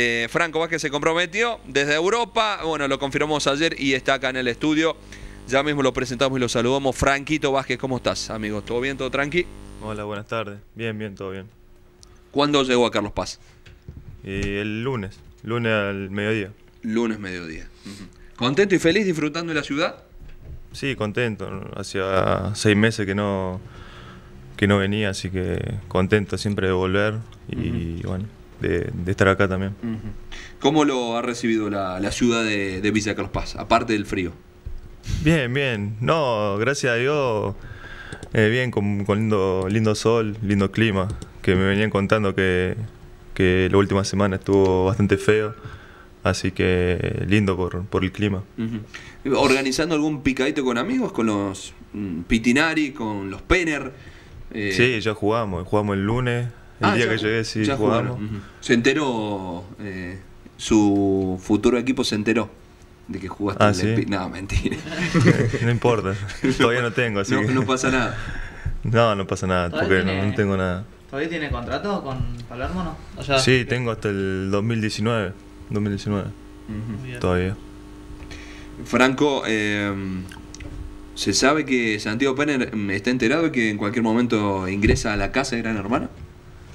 Eh, Franco Vázquez se comprometió desde Europa. Bueno, lo confirmamos ayer y está acá en el estudio. Ya mismo lo presentamos y lo saludamos. Franquito Vázquez, ¿cómo estás, amigo? ¿Todo bien, todo tranqui? Hola, buenas tardes. Bien, bien, todo bien. ¿Cuándo llegó a Carlos Paz? el lunes, lunes al mediodía. Lunes, mediodía. ¿Contento y feliz disfrutando de la ciudad? Sí, contento. Hacía seis meses que no, que no venía, así que contento siempre de volver. Y bueno, de, estar acá también. ¿Cómo lo ha recibido la, ayuda de, de Villa Carlos Paz, aparte del frío? Bien, bien. No, gracias a Dios, eh, bien, con, lindo, lindo sol, lindo clima, que me venían contando que, que la última semana estuvo bastante feo. Así que lindo por, por el clima. ¿Organizando algún picadito con amigos? ¿Con los mm, Pitinari? ¿Con los Penner? Eh, sí, ya jugamos. Jugamos el lunes, el ah, día que llegué, sí, jugábamos. Se enteró, eh, su futuro equipo se enteró de que jugaste ah, en ¿sí? el No, mentira. no importa, todavía no tengo, así no, que... no pasa nada. No, no pasa nada, porque no, tengo nada. ¿Todavía tiene contrato con Palermo, no? O sea, sí, tengo hasta el 2019. 2019. Todavía. Franco, eh, ¿se sabe que Santiago Penner mm, está enterado y que en cualquier momento ingresa a la casa de Gran Hermano?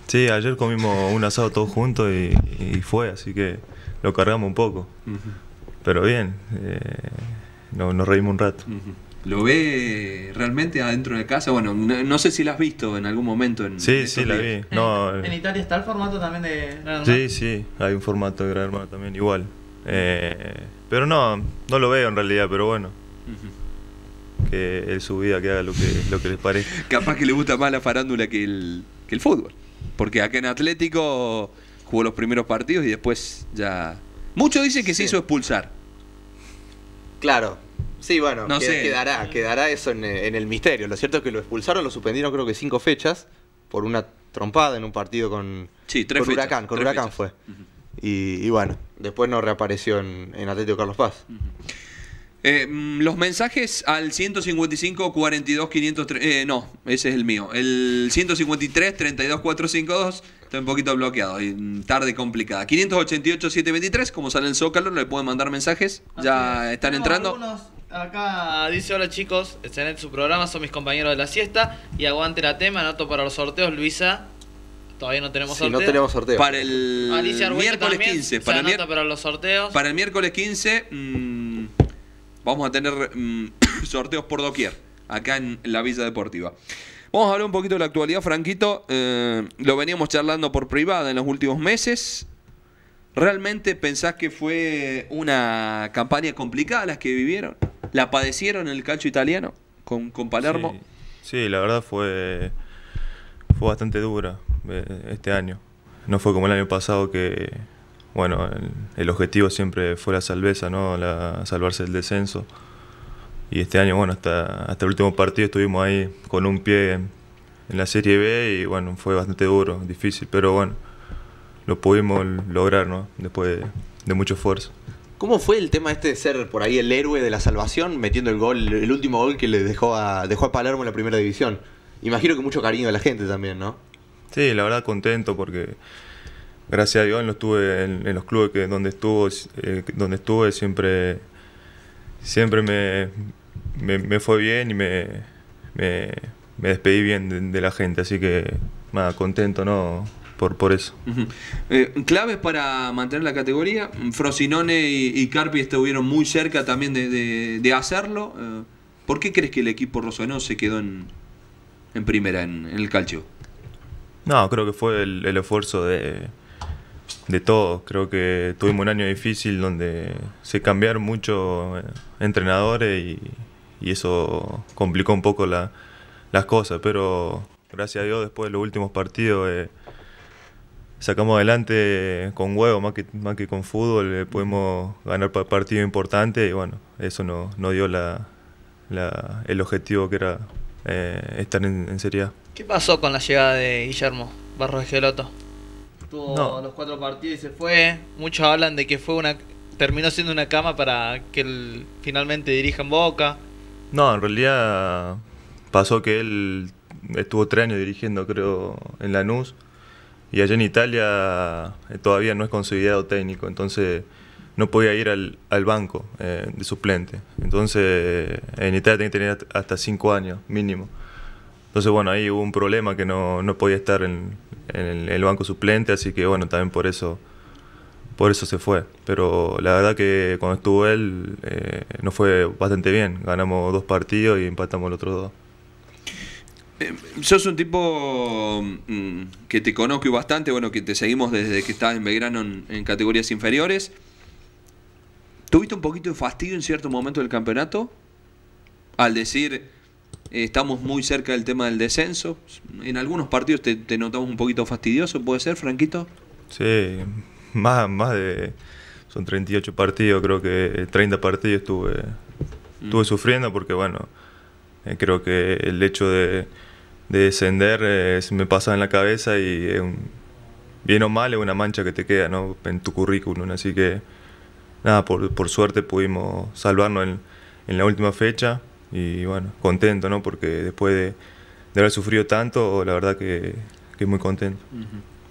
Sí, ayer comimos un asado todos juntos y, fue, así que lo cargamos un poco. Pero bien, eh, nos reímos un rato. ¿Lo ve realmente adentro de casa? Bueno, no, sé si la has visto en algún momento. En, sí, sí, la vi. ¿En, eh, Italia está el formato también de Gran Sí, sí, hay un formato de Gran Hermano también, igual. Eh, pero no, no lo veo en realidad, pero bueno. que él su vida que haga lo que, lo que les parezca. Capaz que le gusta más la farándula que el, que el fútbol. Porque acá en Atlético jugó los primeros partidos y después ya. mucho dice que se hizo expulsar. Claro. Sí, bueno, no se quedará, quedará eso en, el misterio. Lo cierto es que lo expulsaron, lo suspendieron creo que cinco fechas por una trompada en un partido con, sí, con Huracán. Con Huracán fue. y, bueno, después no reapareció en, Atlético Carlos Paz. Eh, mm, los mensajes al 155 42 503. no, ese es el mío. El 153 32 452. Estoy un poquito bloqueado y mm, tarde complicada. 588 723. Como sale el Zócalo, le pueden mandar mensajes. ya están entrando. acá dice: Hola chicos, están en su programa, son mis compañeros de la siesta. Y aguante la tema, anoto para los sorteos, Luisa. Todavía no tenemos no tenemos sorteo. Para el miércoles 15. Para, el para los sorteos. Para el miércoles 15. Vamos a tener mm, sorteos por doquier acá en la Villa Deportiva. Vamos a hablar un poquito de la actualidad, Franquito. Eh, lo veníamos charlando por privada en los últimos meses. ¿Realmente pensás que fue una campaña complicada las que vivieron? ¿La padecieron en el calcio italiano con, Palermo? Sí, sí, la verdad fue, fue bastante dura eh, este año. No fue como el año pasado que, bueno, el, objetivo siempre fue la salveza, ¿no? La, salvarse del descenso. Y este año, bueno, hasta, hasta el último partido estuvimos ahí con un pie en, la Serie B y bueno, fue bastante duro, difícil, pero bueno, lo pudimos lograr, ¿no? Después de, mucho esfuerzo. ¿Cómo fue el tema este de ser por ahí el héroe de la salvación, metiendo el gol, el último gol que le dejó a, dejó a Palermo en la primera división? Imagino que mucho cariño de la gente también, ¿no? Sí, la verdad contento porque gracias a Dios, no estuve en, los clubes que donde estuvo, eh, donde estuve siempre, siempre me, fue bien y me, despedí bien de, la gente, así que nada, contento, ¿no? Por, eso. Eh, claves para mantener la categoría. Frosinone y, Carpi estuvieron muy cerca también de, hacerlo. Eh, ¿Por qué crees que el equipo rosano se quedó en, primera, en, el calcio? No, creo que fue el esfuerzo de, de todo. Creo que tuvimos un año difícil donde se cambiaron muchos eh, entrenadores y, eso complicó un poco las cosas. Pero gracias a Dios, después de los últimos partidos, eh, sacamos adelante con huevo más que, más que con fútbol. Eh, pudimos ganar partidos importantes y bueno, eso nos no dio el objetivo que era estar en, seriedad. Serie ¿Qué pasó con la llegada de Guillermo Barros Geloto? Estuvo los cuatro partidos y se fue. Muchos hablan de que fue una terminó siendo una cama para que él finalmente dirija en Boca. No, en realidad pasó que él estuvo tres años dirigiendo, creo, en Lanús. Y allá en Italia eh, todavía no es considerado técnico, entonces no podía ir al, banco eh, de suplente. Entonces eh, en Italia tenía que tener hasta cinco años mínimo. Entonces bueno, ahí hubo un problema que no podía estar en, en el banco suplente, así que bueno, también por eso por eso se fue. Pero la verdad que cuando estuvo él eh, no fue bastante bien. Ganamos dos partidos y empatamos los otros dos. Eh, sos un tipo mm, que te conozco bastante, bueno, que te seguimos desde que estabas en Belgrano en, en, categorías inferiores. ¿Tuviste un poquito de fastidio en cierto momento del campeonato? Al decir, estamos muy cerca del tema del descenso. En algunos partidos te, notamos un poquito fastidioso, ¿puede ser, Franquito? Sí, más, más de... Son 38 partidos, creo que 30 partidos mm. estuve, sufriendo porque, bueno, eh, creo que el hecho de, descender eh, me pasa en la cabeza y bien o mal es una mancha que te queda ¿no? en tu currículum. Así que, nada, por, suerte pudimos salvarnos en, en la última fecha. Y bueno, contento, ¿no? Porque después de, haber sufrido tanto, la verdad que, muy contento.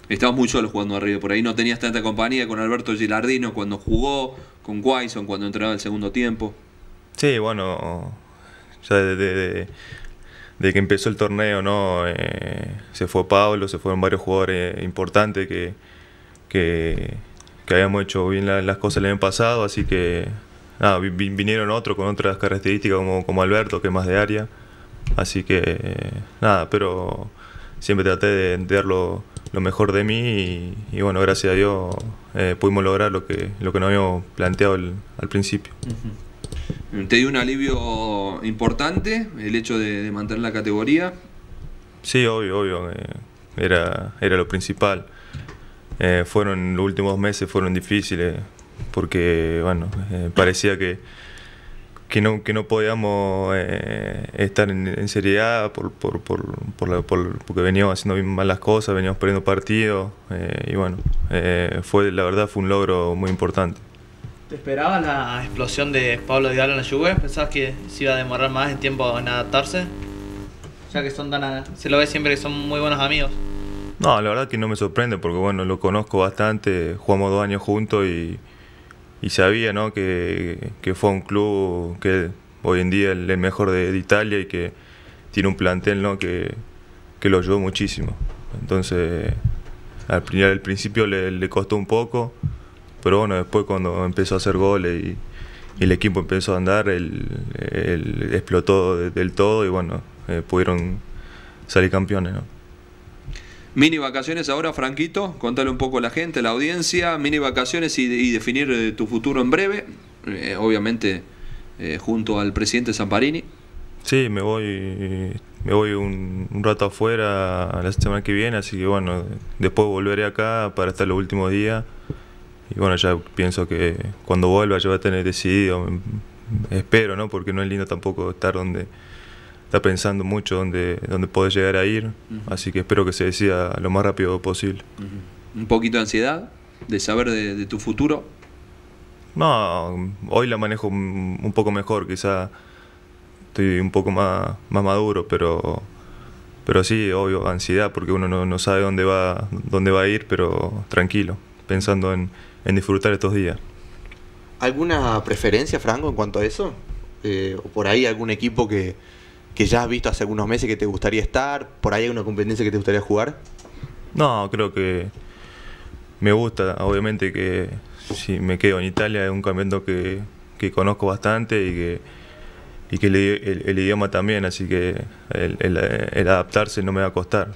Estabas muy solo jugando arriba, por ahí no tenías tanta compañía con Alberto Gilardino cuando jugó, con Quaison cuando entraba el segundo tiempo. Sí, bueno, ya desde, que empezó el torneo, ¿no? Eh, se fue Pablo, se fueron varios jugadores importantes que, que, que habíamos hecho bien las cosas el año pasado, así que Ah, vinieron otros con otras características como, como Alberto, que es más de área. Así que eh, nada, pero siempre traté de dar lo, mejor de mí y, bueno, gracias a Dios eh, pudimos lograr lo que, lo que nos habíamos planteado al principio. ¿Te dio un alivio importante el hecho de, mantener la categoría? Sí, obvio, obvio. Eh, era, era lo principal. fueron los últimos meses fueron difíciles porque bueno, eh, parecía que, no, que no podíamos eh, estar en, seriedad por, por, por, porque veníamos haciendo mal las cosas, veníamos perdiendo partidos eh, y bueno, fue, la verdad fue un logro muy importante. ¿Te esperabas la explosión de Pablo Vidal en la Juve? ¿Pensabas que se iba a demorar más en tiempo en adaptarse? que son se lo ve siempre que son muy buenos amigos. No, la verdad que no me sorprende porque bueno, lo conozco bastante, jugamos dos años juntos y, y sabía ¿no? que, fue un club que hoy en día es el mejor de, Italia y que tiene un plantel ¿no? que, que lo ayudó muchísimo. Entonces, al, principio le, costó un poco, pero bueno, después cuando empezó a hacer goles y, el equipo empezó a andar, él, explotó del todo y bueno, eh, pudieron salir campeones. ¿no? Mini vacaciones ahora, Franquito, contale un poco a la gente, a la audiencia, mini vacaciones y, definir eh, tu futuro en breve, eh, obviamente eh, junto al presidente Zamparini. Sí, me voy, me voy un, un, rato afuera la semana que viene, así que bueno, después volveré acá para estar los últimos días y bueno, ya pienso que cuando vuelva ya va a tener decidido, mm, espero, ¿no? Porque no es lindo tampoco estar donde está pensando mucho dónde, dónde puede llegar a ir, así que espero que se decida lo más rápido posible. ¿Un poquito de ansiedad de saber de, tu futuro? No, hoy la manejo un, poco mejor, quizá estoy un poco más, más maduro, pero pero sí, obvio, ansiedad, porque uno no, sabe dónde va, dónde va a ir, pero tranquilo, pensando en, disfrutar estos días. ¿Alguna preferencia, Franco, en cuanto a eso? Eh, ¿O por ahí algún equipo que, que ya has visto hace algunos meses que te gustaría estar? ¿Por ahí hay una competencia que te gustaría jugar? No, creo que me gusta, obviamente que si me quedo en Italia es un campeonato que, conozco bastante y que, y que el, idioma también, así que el, adaptarse no me va a costar.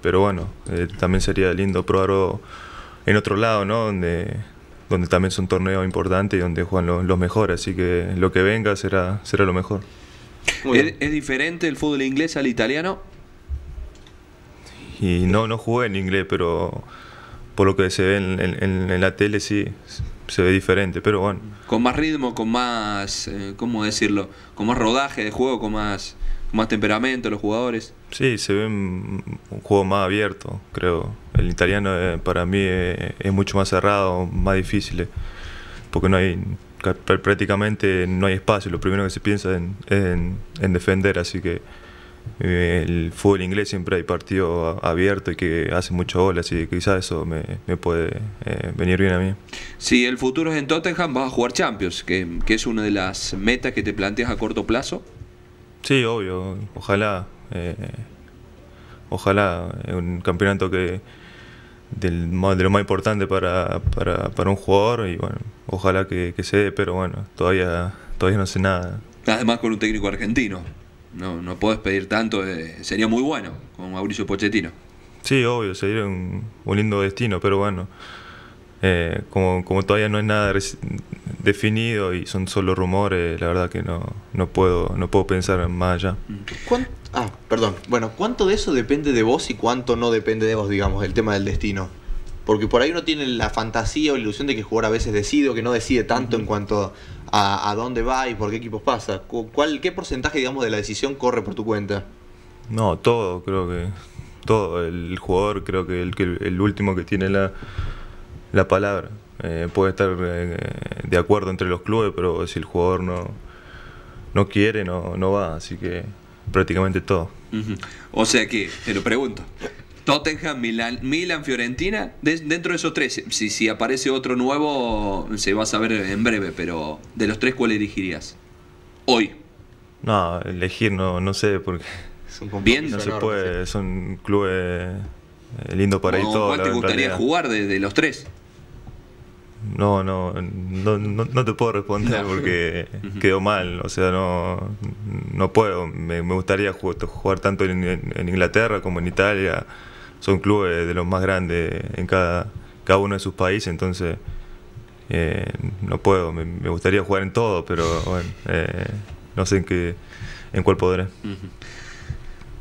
Pero bueno, eh, también sería lindo probarlo en otro lado, ¿no? Donde, donde también son torneos importantes y donde juegan los, los mejores, así que lo que venga será, será lo mejor. ¿Es, diferente el fútbol inglés al italiano? Y no, no jugué en inglés, pero por lo que se ve en, la tele sí se ve diferente, pero bueno. Con más ritmo, con más, eh, ¿cómo decirlo? Con más rodaje de juego, con más, con más temperamento los jugadores. Sí, se ve un, juego más abierto, creo. El italiano eh, para mí eh, es mucho más cerrado, más difícil, porque no hay prácticamente no hay espacio, lo primero que se piensa en, en, defender, así que eh, el fútbol inglés siempre hay partido abierto y que hace mucho gol, y que quizás eso me, puede eh, venir bien a mí. Si el futuro es en Tottenham, vas a jugar Champions, que, es una de las metas que te planteas a corto plazo. Sí, obvio, ojalá. Eh, ojalá un campeonato que, del, de lo más importante para, para, para, un jugador y bueno, ojalá que, se dé, pero bueno, todavía, todavía no sé nada. Además con un técnico argentino, no, no puedes pedir tanto, eh, sería muy bueno con Mauricio Pochettino. Sí, obvio, sería un, un lindo destino, pero bueno, eh, como, como, todavía no es nada definido y son solo rumores, la verdad que no, no, puedo, no puedo pensar más allá. ¿Cuánto? Ah, perdón. Bueno, ¿cuánto de eso depende de vos y cuánto no depende de vos, digamos, el tema del destino? Porque por ahí uno tiene la fantasía o la ilusión de que el jugador a veces decide o que no decide tanto en cuanto a, dónde va y por qué equipos pasa. ¿Cuál, ¿Qué porcentaje, digamos, de la decisión corre por tu cuenta? No, todo, creo que. Todo. El jugador, creo que el, el último que tiene la, palabra. Eh, puede estar eh, de acuerdo entre los clubes, pero si el jugador no, no quiere, no, no va. Así que prácticamente todo. O sea que, te lo pregunto, Tottenham, Milan, Milan Fiorentina, dentro de esos tres, si, si aparece otro nuevo, se va a saber en breve, pero de los tres, ¿cuál elegirías? Hoy. No, elegir no, no sé, porque son Bien, no se puede, son clubes eh, lindo para ir todo. ¿Cuál te gustaría jugar de los tres? No, no, no, te puedo responder porque quedó mal, o sea, no, no puedo. Me, gustaría jugar, tanto en, Inglaterra como en Italia. Son clubes de los más grandes en cada, cada uno de sus países, entonces eh, no puedo. Me, gustaría jugar en todo, pero bueno, eh, no sé en, qué, en cuál podré.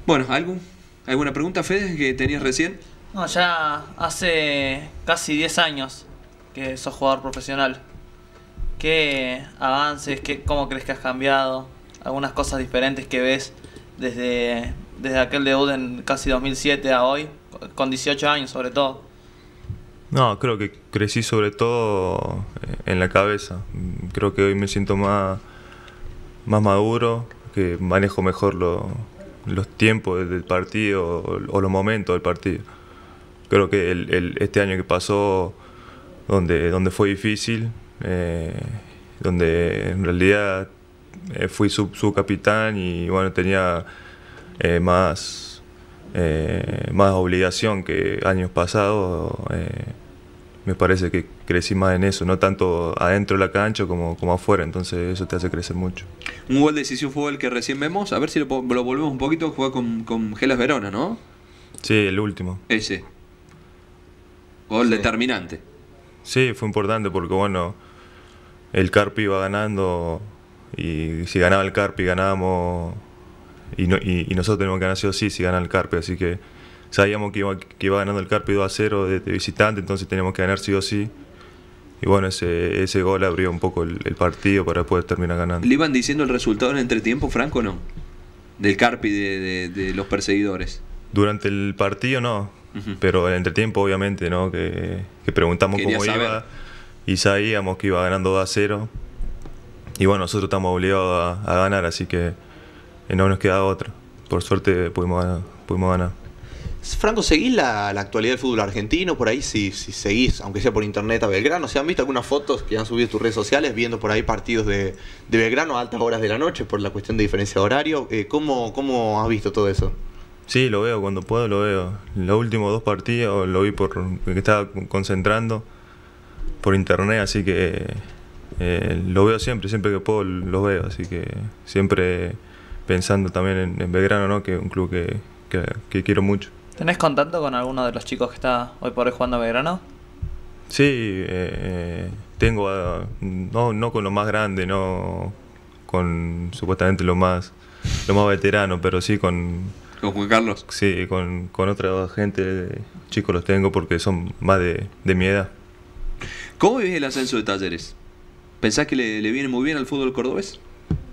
Bueno, ¿algún, ¿alguna pregunta, Fede, que tenías recién? No, ya hace casi 10 años que sos jugador profesional. ¿Qué avances, qué, cómo crees que has cambiado? ¿Algunas cosas diferentes que ves desde, desde aquel debut en casi 2007 a hoy? Con 18 años sobre todo. No, creo que crecí sobre todo eh, en la cabeza. Creo que hoy me siento más, más maduro, que manejo mejor los tiempos del partido o, los momentos del partido. Creo que el, este año que pasó donde, fue difícil, eh, donde en realidad eh, fui su, capitán y bueno, tenía eh, más, más obligación que años pasados. me parece que crecí más en eso, no tanto adentro de la cancha como, como afuera, entonces eso te hace crecer mucho. Un gol decisivo fue el que recién vemos, a ver si lo, volvemos un poquito, Juega con, con Gelas Verona, ¿no? Sí, el último. Ese. Gol determinante. Sí, fue importante porque, bueno, el Carpi iba ganando y si ganaba el Carpi ganábamos y, y, nosotros tenemos que ganar sí o sí si gana el Carpi, así que sabíamos que iba, que iba ganando el Carpi 2 a 0 de, visitante, entonces teníamos que ganar sí o sí. Y bueno, ese, ese gol abrió un poco el, partido para poder terminar ganando. ¿Le iban diciendo el resultado en el entretiempo, Franco, no? Del Carpi, de, de los perseguidores. Durante el partido no, pero en el entretiempo, obviamente, ¿no? Que, preguntamos cómo iba y sabíamos que iba ganando 2 a 0. Y bueno, nosotros estamos obligados a, ganar, así que eh, no nos queda otra. Por suerte pudimos ganar. Pudimos ganar. Franco, ¿seguís la, actualidad del fútbol argentino? Por ahí, si, si, seguís, aunque sea por internet, a Belgrano. ¿Se han visto algunas fotos que han subido tus redes sociales viendo por ahí partidos de, Belgrano a altas horas de la noche por la cuestión de diferencia de horario? Eh, ¿cómo, ¿Cómo has visto todo eso? Sí, lo veo, cuando puedo lo veo. Los últimos dos partidos lo vi por que estaba concentrando por internet, así que eh, lo veo siempre, siempre que puedo lo veo, así que siempre pensando también en, Belgrano, ¿no? que es un club que, quiero mucho. ¿Tenés contacto con alguno de los chicos que está hoy por hoy jugando a Belgrano? Sí, eh, tengo, no, con lo más grande, no con supuestamente lo más, lo más veterano, pero sí con ¿Con Juan Carlos? Sí, con, otra gente, chicos los tengo porque son más de, mi edad. ¿Cómo vivís el ascenso de Talleres? ¿Pensás que le, viene muy bien al fútbol cordobés?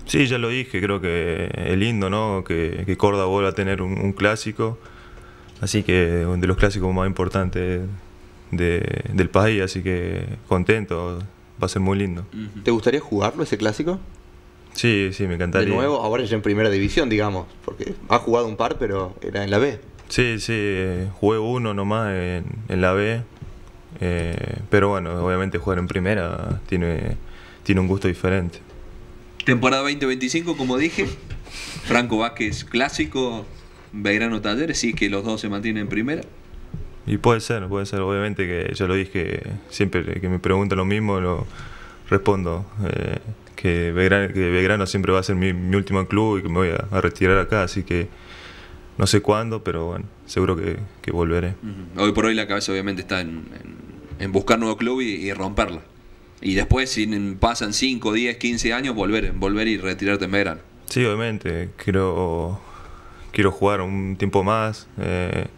Sí, ya lo dije, creo que es lindo, ¿no? Que, Córdoba vuelva a tener un, clásico, así que uno de los clásicos más importantes del país, así que contento, va a ser muy lindo. ¿Te gustaría jugarlo ese clásico? Sí, sí, me encantaría. De nuevo, ahora es en primera división, digamos, porque ha jugado un par, pero era en la B. Sí, sí, jugué uno nomás en, en la B, eh, pero bueno, obviamente jugar en primera tiene, tiene un gusto diferente. Temporada 2025, como dije, Franco Vázquez clásico, Belgrano Taller, sí que los dos se mantienen en primera. Y puede ser, puede ser, obviamente que yo lo dije, siempre que me preguntan lo mismo, lo respondo. Eh, que Belgrano, siempre va a ser mi, último club y que me voy a, retirar acá, así que no sé cuándo, pero bueno, seguro que, volveré. Hoy por hoy la cabeza obviamente está en, buscar nuevo club y, romperla. Y después, si pasan 5, 10, 15 años, volver, volver y retirarte en Belgrano. Sí, obviamente, quiero, quiero jugar un tiempo más. Eh,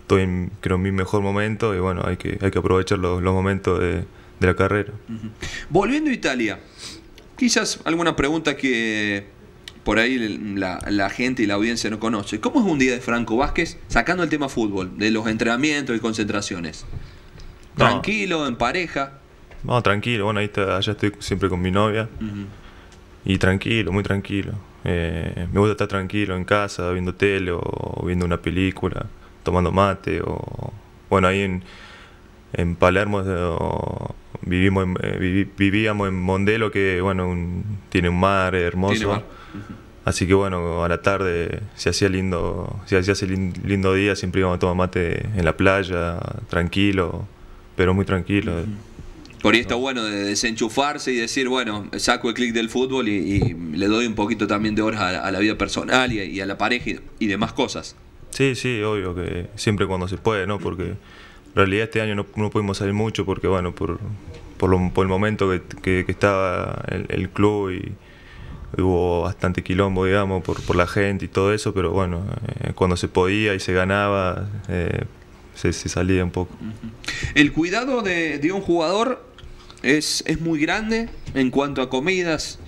estoy en, creo, mi mejor momento y bueno, hay que, hay que aprovechar los, momentos de, la carrera. Volviendo a Italia, quizás alguna pregunta que por ahí la, gente y la audiencia no conoce. ¿Cómo es un día de Franco Vázquez sacando el tema fútbol, de los entrenamientos y concentraciones? ¿Tranquilo, en pareja? No, tranquilo. Bueno, ahí allá estoy siempre con mi novia. Y tranquilo, muy tranquilo. Eh, me gusta estar tranquilo en casa, viendo tele o viendo una película, tomando mate. o Bueno, ahí en, Palermo... O, vivimos eh, vivíamos en Mondelo, que bueno, tiene un mar hermoso. Así que bueno, a la tarde, se hacía lindo, si hacía ese lindo día, siempre íbamos a tomar mate en la playa, tranquilo, pero muy tranquilo. Por ahí está bueno, de desenchufarse y decir, bueno, saco el clic del fútbol y, le doy un poquito también de horas a, la vida personal y, a la pareja y, demás cosas. Sí, sí, obvio que siempre cuando se puede, ¿no? Porque en realidad este año no, no pudimos salir mucho porque, bueno, por, por, el momento que, estaba el, club y hubo bastante quilombo, digamos, por, la gente y todo eso, pero bueno, eh, cuando se podía y se ganaba, eh, se, salía un poco. El cuidado de, un jugador es, es, muy grande en cuanto a comidas,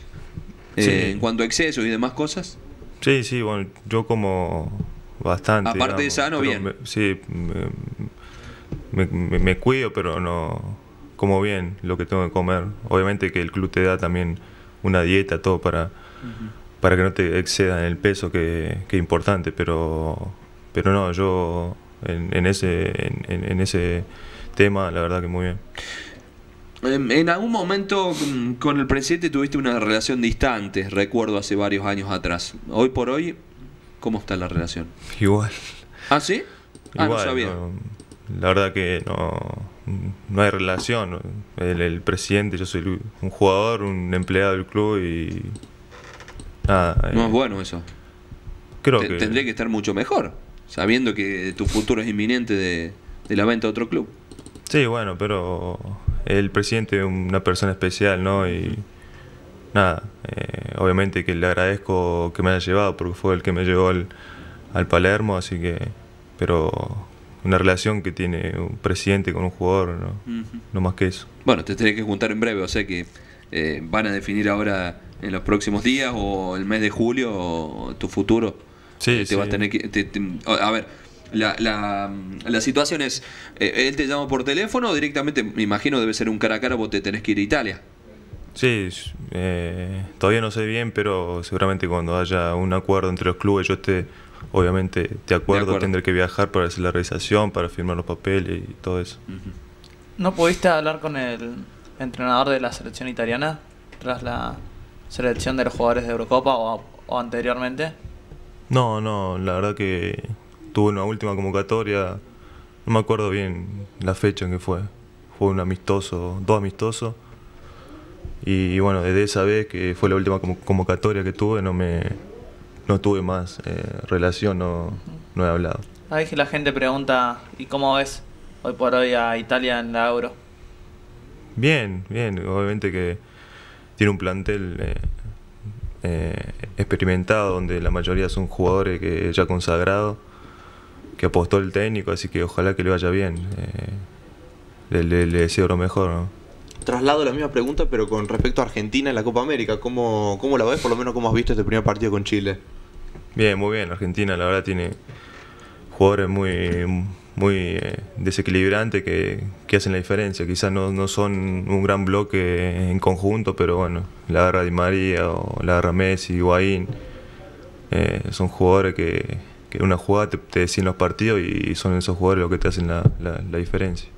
eh, en cuanto a excesos y demás cosas. Sí, sí, bueno, yo como bastante. Aparte de sano, bien. sí, me, cuido, pero no, como bien lo que tengo que comer. Obviamente que el club te da también una dieta, todo para, para que no te excedan el peso, que, es importante, pero, pero no, yo en, ese, en, ese tema, la verdad que muy bien. Em, en algún momento mm, con el presidente tuviste una relación distante, recuerdo hace varios años atrás. Hoy por hoy, ¿cómo está la relación? Igual. ¿Ah, sí? ah, la verdad que no, no hay relación. El, presidente, yo soy un jugador, un empleado del club y. Nada, no es eh, bueno eso. Creo que. Tendré que estar mucho mejor, sabiendo que tu futuro es inminente de, la venta a otro club. Sí, bueno, pero el presidente es una persona especial, ¿no? Y nada, eh, obviamente que le agradezco que me haya llevado porque fue el que me llevó al Palermo, así que, pero una relación que tiene un presidente con un jugador, ¿no? más que eso. Bueno, te tenés que juntar en breve, o sea que eh, van a definir ahora en los próximos días o el mes de julio tu futuro. Sí, eh, te sí. a tener que. a ver, la, la, situación es, eh, él te llama por teléfono o directamente, me imagino debe ser un cara a cara, vos te tenés que ir a Italia. Sí, todavía no sé bien, pero seguramente cuando haya un acuerdo entre los clubes yo esté obviamente te acuerdo, tendré que viajar para hacer la realización, para firmar los papeles y todo eso. ¿No pudiste hablar con el entrenador de la selección italiana tras la selección de los jugadores de Eurocopa o, anteriormente? No, no, la verdad que tuve una última convocatoria, no me acuerdo bien la fecha en que fue, fue un amistoso, dos amistosos. y bueno, desde esa vez que fue la última convocatoria que tuve, no me, no tuve más eh, relación, no, no he hablado. A veces la gente pregunta, ¿y cómo ves hoy por hoy a Italia en la Euro? Bien, bien, obviamente que tiene un plantel eh, eh, experimentado donde la mayoría son jugadores que ya consagrados, que apostó el técnico, así que ojalá que le vaya bien. Le, deseo lo mejor. Traslado la misma pregunta, pero con respecto a Argentina en la Copa América, ¿cómo, cómo la ves? Por lo menos, ¿cómo has visto este primer partido con Chile? Bien, muy bien. Argentina, la verdad, tiene jugadores muy, muy eh, desequilibrantes que, que hacen la diferencia. Quizás no, no, son un gran bloque en conjunto, pero bueno, la agarra Di María o la agarra Messi, Higuaín. Eh, son jugadores que, que una jugada te, te, deciden los partidos y son esos jugadores los que te hacen la, la, diferencia.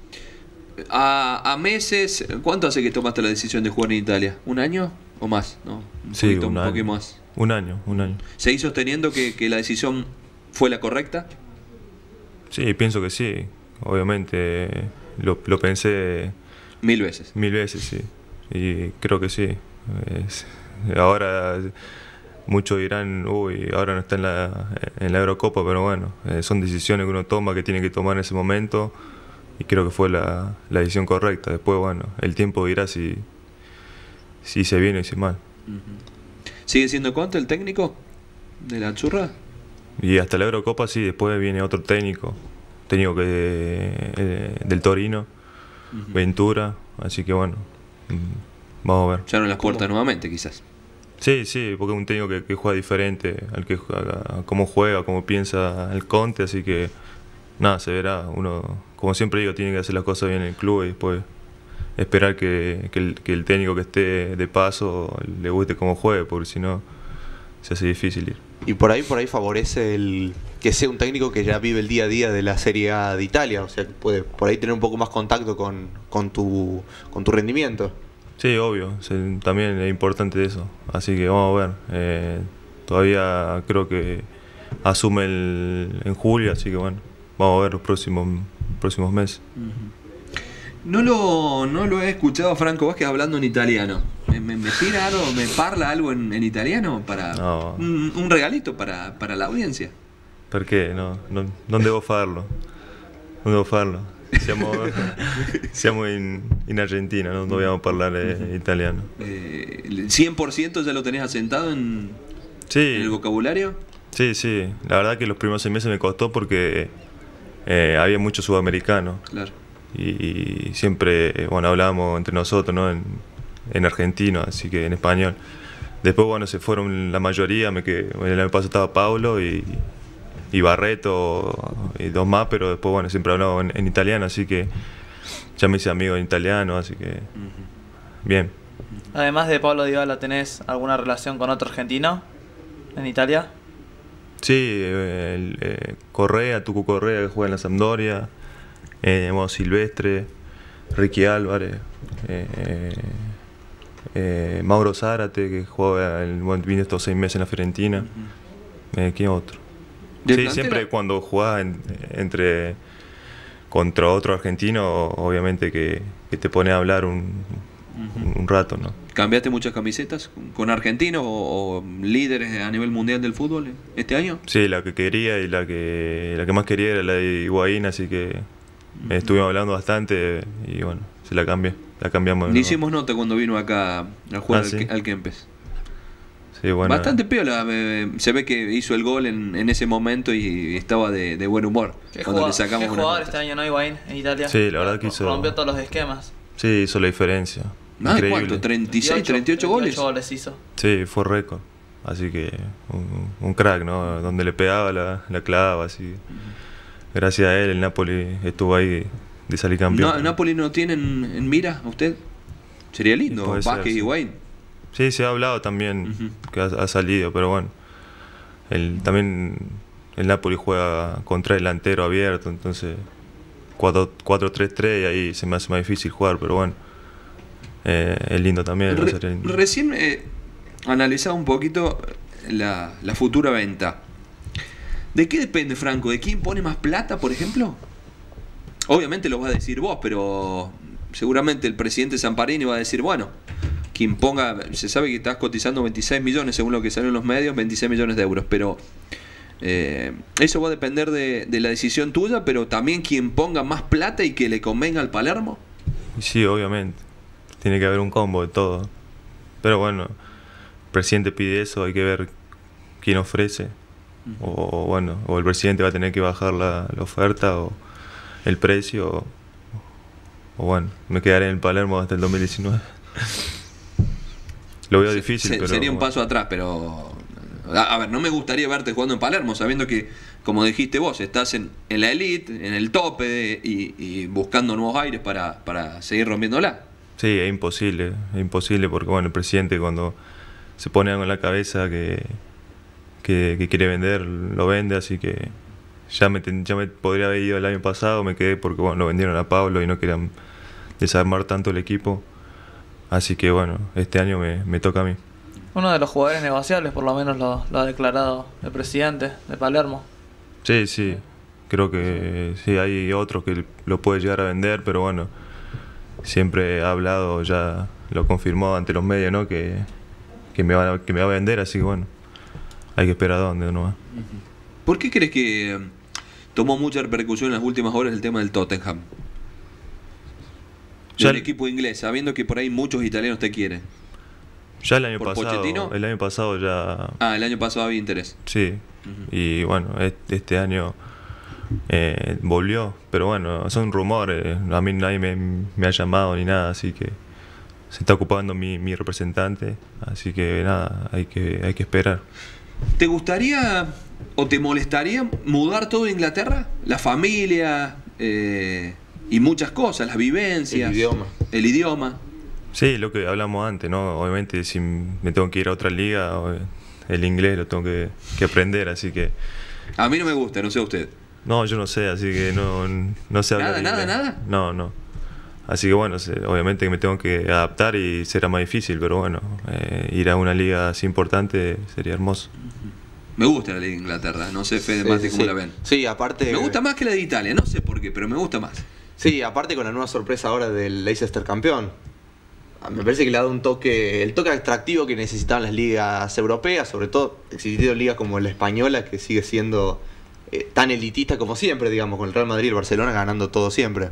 A, a, meses, ¿cuánto hace que tomaste la decisión de jugar en Italia? ¿Un año o más? No, sí, un, más. Un año, un año. ¿Seguís sosteniendo que, la decisión fue la correcta? Sí, pienso que sí, obviamente. Lo, pensé... Mil veces. Mil veces, sí. Y creo que sí. ahora muchos dirán, uy, ahora no está en la, en la Eurocopa, pero bueno, eh, son decisiones que uno toma, que tiene que tomar en ese momento, y creo que fue la, decisión correcta. Después, bueno, el tiempo dirá si, si se viene o si mal. ¿Sigue siendo Conte el técnico de la churra? Y hasta la Eurocopa sí, después viene otro técnico, técnico que eh, del Torino, Ventura, así que bueno, mm, vamos a ver. no las puertas nuevamente quizás. Sí, sí, porque es un técnico que, juega diferente al que a cómo juega, cómo piensa el Conte, así que nada, se verá. Uno, como siempre digo, tiene que hacer las cosas bien en el club y después esperar que, el, técnico que esté de paso le guste cómo juegue, porque si no se hace difícil ir. Y por ahí, por ahí favorece el que sea un técnico que ya vive el día a día de la Serie A de Italia, o sea, puede por ahí tener un poco más contacto con, con, tu, rendimiento. Sí, obvio, también es importante eso, así que vamos a ver. Eh, todavía creo que asume en julio, así que bueno, vamos a ver los próximos, próximos meses. No lo, he escuchado a Franco Vázquez hablando en italiano. ¿Me, me, algo, me parla algo en, italiano para un, regalito para, la audiencia? ¿Por qué? No, no, debo debo farlo. no debo farlo. Siamo, siamo Argentina, no debíamos hablar italiano. Eh, ¿100% ya lo tenés asentado en, el vocabulario? Sí, sí. La verdad que los primeros seis meses me costó porque eh, había mucho sudamericano. Claro y, siempre, eh, bueno, hablábamos entre nosotros, ¿no? En, en, argentino, así que en español. Después, bueno, se fueron la mayoría, me el año pasado estaba Pablo y, Barreto y dos más, pero después, bueno, siempre hablaba en, italiano, así que ya me hice amigo en italiano, así que bien. Además de Pablo Dybala, ¿tenés alguna relación con otro argentino en Italia? Sí, eh, eh, Correa, Tucu Correa, que juega en la Sampdoria, eh, Silvestre, Ricky Álvarez, eh, eh, eh, Mauro Zárate, que jugaba el, vino estos seis meses en la Fiorentina. ¿Quién otro? Sí, siempre cuando jugás entre contra otro argentino, obviamente que, te pone a hablar un, rato, ¿no? ¿Cambiaste muchas camisetas con argentinos o, líderes a nivel mundial del fútbol este año? Sí, la que quería y la que la que más quería era la de Higuaín, así que Mm. estuvimos hablando bastante y bueno, se la cambié. La cambiamos. Le hicimos nota cuando vino acá a jugar ah, al, sí. al, Kempes. Sí, bueno. Bastante piola. Eh, eh, se ve que hizo el gol en, en ese momento y estaba de, de buen humor. Es cuando jugador, le sacamos ¿qué jugador este año, no? Higuaín, en Italia. Sí, la verdad que hizo. Rompió todos los esquemas. Sí, hizo la diferencia. Ah, ¿Cuánto? ¿36, 38, goles? goles hizo. Sí, fue récord. Así que un, crack, ¿no? Donde le pegaba la, la clava, así gracias a él el Napoli estuvo ahí de salir campeón. ¿Napoli no tiene en, mira a usted? Sería lindo, Vázquez y Wayne. Sí, se ha hablado también que ha, salido, pero bueno. también el Napoli juega contra delantero abierto, entonces 4-3-3 y ahí se me hace más difícil jugar, pero bueno. Eh, es lindo también. Recién eh, analizado un poquito la futura venta. ¿De qué depende, Franco? ¿De quién pone más plata, por ejemplo? Obviamente lo vas a decir vos, pero seguramente el presidente Zamparini va a decir, bueno, quien ponga, se sabe que estás cotizando 26 millones, según lo que salió en los medios, 26 millones de euros, pero eh, eso va a depender de, de, la decisión tuya, pero también quien ponga más plata y que le convenga al Palermo. Sí, obviamente, tiene que haber un combo de todo, pero bueno, el presidente pide eso, hay que ver quién ofrece o, bueno, o el presidente va a tener que bajar la, oferta o el precio, o, bueno, me quedaré en el Palermo hasta el 2019. Lo veo difícil, Sería un paso atrás, pero... A, ver, no me gustaría verte jugando en Palermo, sabiendo que, como dijiste vos, estás en, en la elite, en el tope y, buscando nuevos aires para, para seguir rompiéndola. Sí, es imposible, es imposible porque, bueno, el presidente cuando se pone algo en la cabeza que, que, quiere vender, lo vende, así que ya me, ya me podría haber ido el año pasado, me quedé porque bueno, lo vendieron a Pablo y no querían desarmar tanto el equipo. Así que bueno, este año me, toca a mí. Uno de los jugadores negociables, por lo menos lo, ha declarado el presidente de Palermo. Sí, sí, creo que sí, hay otros que lo puede llegar a vender, pero bueno, siempre ha hablado, ya lo confirmó ante los medios, ¿no? Que, me, va, que me va a vender, así que bueno hay que esperar a dónde uno va. ¿Por qué crees que um, tomó mucha repercusión en las últimas horas el tema del Tottenham? Ya el equipo inglés, sabiendo que por ahí muchos italianos te quieren. Ya el año pasado. Pochettino? El año pasado ya. Ah, el año pasado había interés. Sí. Y bueno, este año eh, volvió. Pero bueno, son rumores. A mí nadie me, ha llamado ni nada, así que se está ocupando mi, representante. Así que nada, hay que, hay que esperar. ¿Te gustaría o te molestaría mudar todo Inglaterra? La familia eh, y muchas cosas, las vivencias. El idioma. El idioma. Sí, lo que hablamos antes, ¿no? Obviamente, si me tengo que ir a otra liga, eh, el inglés lo tengo que, aprender, así que. A mí no me gusta, no sé usted. No, yo no sé, así que no, no sé hablar. ¿Nada, nada, nada? No, no. Así que bueno, obviamente que me tengo que adaptar y será más difícil, pero bueno, eh, ir a una liga así importante sería hermoso. Me gusta la liga de Inglaterra, no sé Fede sí, cómo la ven. Sí, aparte... Me gusta más que la de Italia, no sé por qué, pero me gusta más. Sí, aparte con la nueva sorpresa ahora del Leicester campeón. Ah, me parece que le ha dado un toque, el toque atractivo que necesitaban las ligas europeas, sobre todo existiendo ligas como la española, que sigue siendo eh, tan elitista como siempre, digamos, con el Real Madrid y el Barcelona ganando todo siempre.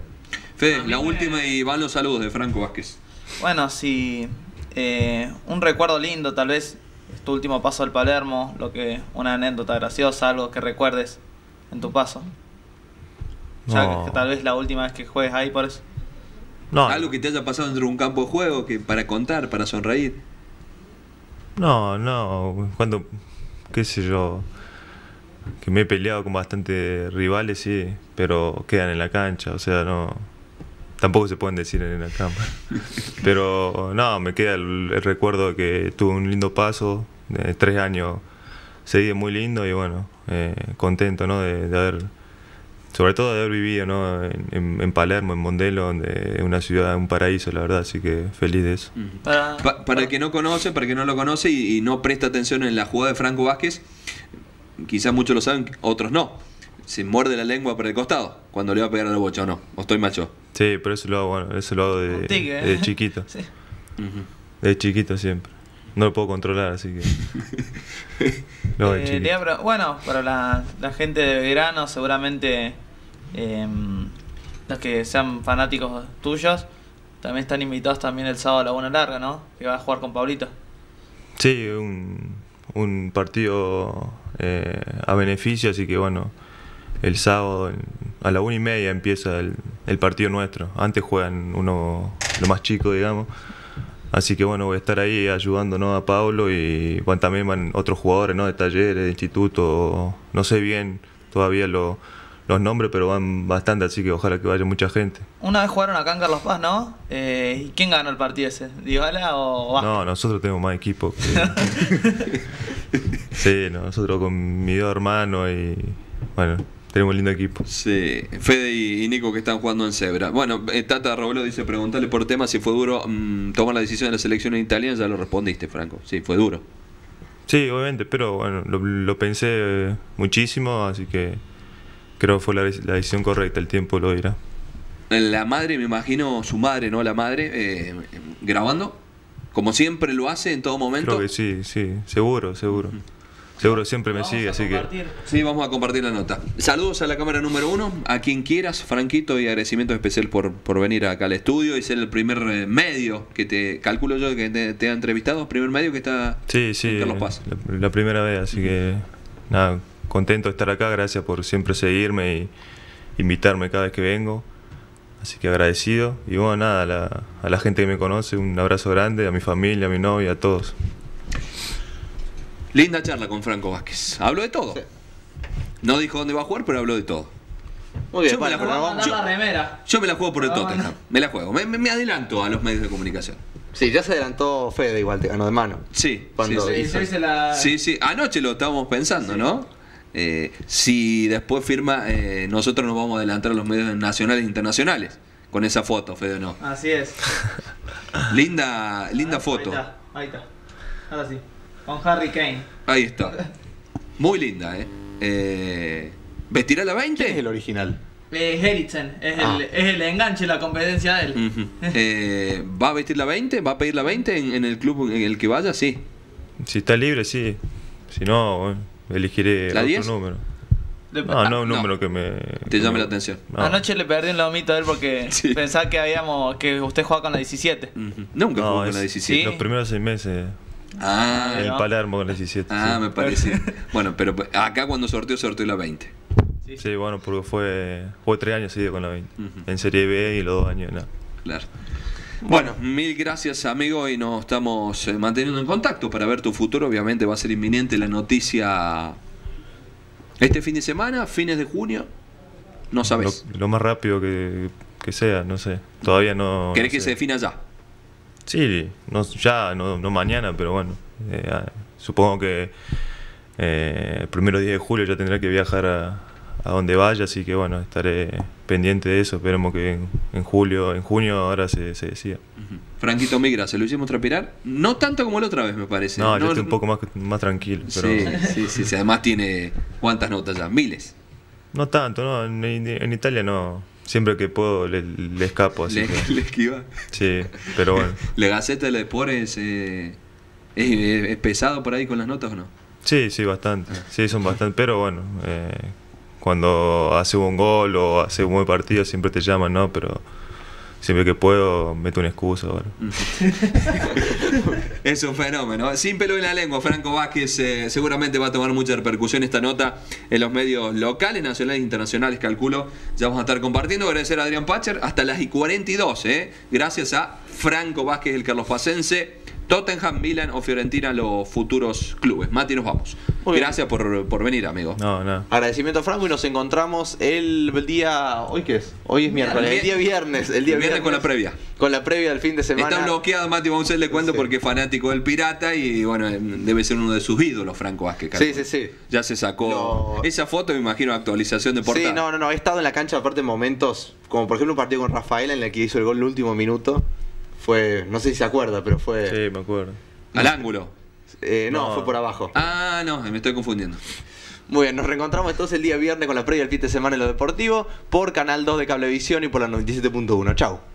Fede, la última y van los saludos de Franco Vázquez. Bueno, sí, eh, un recuerdo lindo tal vez, tu último paso al Palermo, lo que una anécdota graciosa, algo que recuerdes en tu paso. o sea que, tal vez la última vez que juegues ahí, por eso. No. Algo que te haya pasado dentro de un campo de juego, que para contar, para sonreír. No, no, cuando, qué sé yo, que me he peleado con bastantes rivales, sí, pero quedan en la cancha, o sea, no tampoco se pueden decir en la cámara. Pero no, me queda el, recuerdo de que tuvo un lindo paso, tres años seguí muy lindo y bueno, eh, contento ¿no? de, haber, sobre todo de haber vivido ¿no? en, Palermo, en Mondelo, donde es una ciudad, un paraíso, la verdad, así que feliz de eso. Mm. Para, el que no conoce, para el que no lo conoce y, no presta atención en la jugada de Franco Vázquez, quizás muchos lo saben, otros no. Se muerde la lengua por el costado cuando le va a pegar a la bocha o no. O estoy macho. Sí, pero eso lo hago, bueno, eso lo hago de, ¿eh? chiquito. Sí. De chiquito siempre. No lo puedo controlar, así que. de eh, chiquito. bueno, para la, la, gente de verano, seguramente em, los que sean fanáticos tuyos, también están invitados también el sábado a la larga, ¿no? Que va a jugar con Pablito. Sí, un, partido eh, a beneficio, así que bueno, el sábado a la una y media empieza el, partido nuestro. Antes juegan uno lo más chico, digamos. Así que bueno, voy a estar ahí ayudando a Pablo y también van otros jugadores ¿no? de talleres, de instituto, no sé bien todavía los nombres, pero van bastante, así que ojalá que vaya mucha gente. Una vez jugaron acá en Carlos Paz, ¿no? Eh, ¿Y quién ganó el partido ese? ¿Dibala o No, nosotros tenemos más equipo. sí, nosotros con mi dos hermanos y bueno, tenemos un lindo equipo. Sí, Fede y Nico que están jugando en Zebra. Bueno, eh, Tata Roblo dice, preguntarle por tema si fue duro mm, tomar la decisión de la selección en Italia. ya lo respondiste, Franco. Sí, fue duro. Sí, obviamente, pero bueno, lo, pensé muchísimo, así que creo que fue la, decisión correcta, el tiempo lo dirá. La madre, me imagino, su madre, ¿no? La madre, eh, grabando, como siempre lo hace en todo momento. Creo que sí, sí, seguro, seguro. Seguro siempre me sigue, así que. Sí, vamos a compartir la nota. Saludos a la cámara número uno, a quien quieras, Franquito, y agradecimiento especial por, por venir acá al estudio y ser el primer eh, medio que te, calculo yo, que te, ha entrevistado, primer medio que está sí, sí, Carlos Paz. La, primera vez, así que nada, contento de estar acá, gracias por siempre seguirme y invitarme cada vez que vengo. Así que agradecido. Y bueno, nada, la, a la gente que me conoce, un abrazo grande, a mi familia, a mi novia, a todos. Linda charla con Franco Vázquez. Habló de todo. No dijo dónde va a jugar, pero habló de todo. Muy bien, yo, me la juego, yo, me la juego por el Tottenham. Me la juego. Me, adelanto a los medios de comunicación. Sí, ya se adelantó Fede igual, te ganó de mano. Sí. sí, sí. sí, sí. Anoche lo estábamos pensando, ¿no? Eh, si después firma, eh, nosotros nos vamos a adelantar a los medios nacionales e internacionales con esa foto, Fede, ¿no? Así es. linda linda ah, foto. Ahí está, ahí está. Ahora sí. Con Harry Kane. Ahí está. Muy linda, ¿eh? eh vestirá la 20? es el original? Eh, es, el, ah. es el enganche, la competencia de él. Eh, ¿Va a vestir la 20? ¿Va a pedir la 20 en, el club en el que vaya? Sí. Si está libre, sí. Si no, eh, elegiré otro número. No, no un número que me. Te llame la atención. Ah. Anoche le perdí un lomito a él porque pensaba que habíamos. que usted jugaba con la 17. Nunca con la 17. Los primeros seis meses Ah, en Palermo con la 17. Ah, me parece. bueno, pero pues, acá cuando sorteó, sorteó la 20. Sí, bueno, porque fue, fue tres años con la 20. En Serie B y los dos años Claro. Bueno, mil gracias amigo y nos estamos eh, manteniendo en contacto para ver tu futuro. Obviamente va a ser inminente la noticia este fin de semana, fines de junio. No sabes. Lo, más rápido que, sea, no sé. Todavía no. ¿Querés que se defina ya? Sí, no, ya, no, mañana, pero bueno. Eh, ah, supongo que eh, el primero día de julio ya tendrá que viajar a, a, donde vaya, así que bueno, estaré pendiente de eso. Esperemos que en, julio, en junio ahora se, se decida. Franquito Migra, se lo hicimos transpirar, no tanto como la otra vez, me parece. No, yo estoy un poco más, más tranquilo. Pero... Sí, sí, sí, además tiene cuántas notas ya, miles. No tanto, no, en Italia no Siempre que puedo le, escapo. Así le, esquiva. Sí, pero bueno. ¿La Gaceta le Deporte eh, es, pesado por ahí con las notas o no? Sí, sí, bastante. Ah. Sí, son bastante. Pero bueno, eh, cuando hace un gol o hace un buen partido siempre te llaman, ¿no? Pero siempre que puedo meto una excusa. es un fenómeno. Sin pelo en la lengua, Franco Vázquez eh, seguramente va a tomar mucha repercusión esta nota en los medios locales, nacionales e internacionales, calculo. Ya vamos a estar compartiendo. Agradecer a Adrián Pacher hasta las y 42, eh. gracias a Franco Vázquez, el carlos Facense. Tottenham, Milan o Fiorentina los futuros clubes. Mati, nos vamos. Gracias por, por, venir, amigo. No, no. Agradecimiento a Franco y nos encontramos el, día. ¿Hoy qué es? Hoy es miércoles. El día viernes. El día viernes, con la previa. Con la previa del fin de semana. Está bloqueado Mati vamos a le cuento, porque es fanático del Pirata y bueno, em, debe ser uno de sus ídolos, Franco Vázquez. Sí, sí, sí. Ya se sacó. Esa foto, me imagino, actualización de portada. Sí, no, no, no. He estado en la cancha, aparte, en momentos, como por ejemplo un partido con Rafael en el que hizo el gol en el último minuto. Fue, no sé si se acuerda, pero fue. Sí, me acuerdo. Al ángulo. Eh, no, fue por abajo. Ah, no, me estoy confundiendo. Muy bien, nos reencontramos entonces el día viernes con la previa del fin de semana en lo deportivo por Canal 2 de Cablevisión y por la 97.1. Chau.